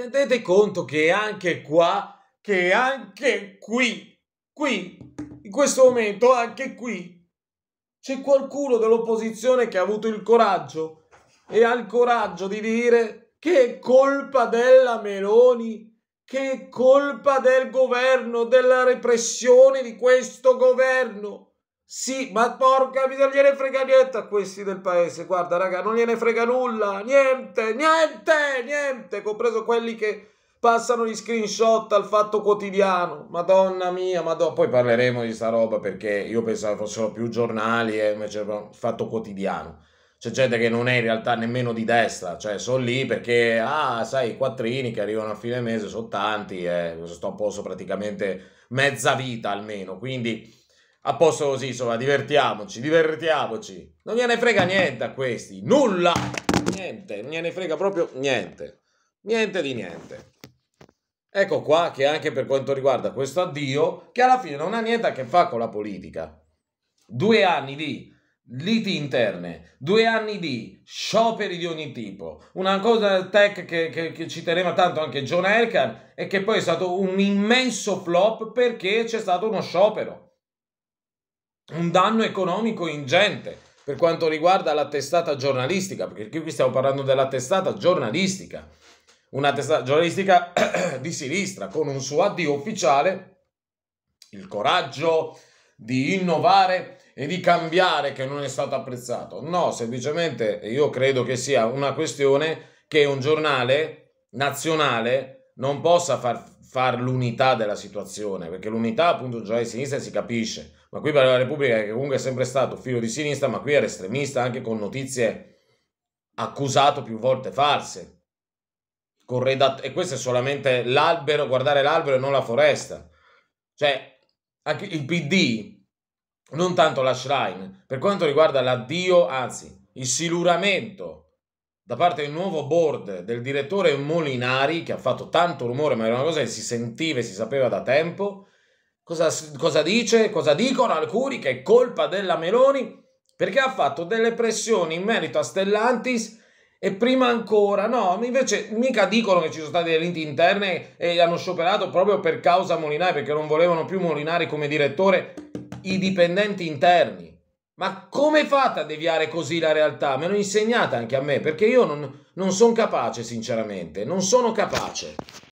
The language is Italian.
Rendete conto che anche qua, che anche qui, qui, in questo momento, anche qui, c'è qualcuno dell'opposizione che ha avuto il coraggio e ha il coraggio di dire che è colpa della Meloni, che è colpa del governo, della repressione di questo governo. Sì, ma porca non gliene frega niente a questi del paese. Guarda, raga, non gliene frega nulla. Niente, niente, niente. Compreso quelli che passano gli screenshot al fatto quotidiano. Madonna mia, madonna. Poi parleremo di sta roba perché io pensavo fossero più giornali e invece fatto quotidiano. C'è gente che non è in realtà nemmeno di destra, cioè sono lì perché, ah, sai, i quattrini che arrivano a fine mese sono tanti e eh. sto a posto praticamente mezza vita almeno. Quindi a posto così, insomma, divertiamoci, divertiamoci. Non gliene frega niente a questi, nulla, niente, non gliene frega proprio niente, niente di niente. Ecco qua che anche per quanto riguarda questo addio, che alla fine non ha niente a che fare con la politica. Due anni di liti interne, due anni di scioperi di ogni tipo. Una cosa del tech che, che, che, ci teneva tanto anche John Elkan e che poi è stato un immenso flop perché c'è stato uno sciopero un danno economico ingente per quanto riguarda la testata giornalistica, perché qui stiamo parlando della testata giornalistica, una testata giornalistica di sinistra con un suo addio ufficiale, il coraggio di innovare e di cambiare che non è stato apprezzato. No, semplicemente io credo che sia una questione che un giornale nazionale non possa far far l'unità della situazione, perché l'unità appunto già di sinistra si capisce, ma qui per la Repubblica che comunque è sempre stato filo di sinistra, ma qui era estremista anche con notizie accusato più volte false. Con redat- e questo è solamente l'albero, guardare l'albero e non la foresta. Cioè, anche il PD, non tanto la Shrine, per quanto riguarda l'addio, anzi, il siluramento da parte del nuovo board del direttore Molinari, che ha fatto tanto rumore, ma era una cosa che si sentiva e si sapeva da tempo. Cosa, cosa dice? Cosa dicono alcuni che è colpa della Meloni? Perché ha fatto delle pressioni in merito a Stellantis e prima ancora, no, invece mica dicono che ci sono state delle liti interne e hanno scioperato proprio per causa Molinari, perché non volevano più Molinari come direttore i dipendenti interni. Ma come fate a deviare così la realtà? Me lo insegnate anche a me, perché io non, non sono capace, sinceramente, non sono capace.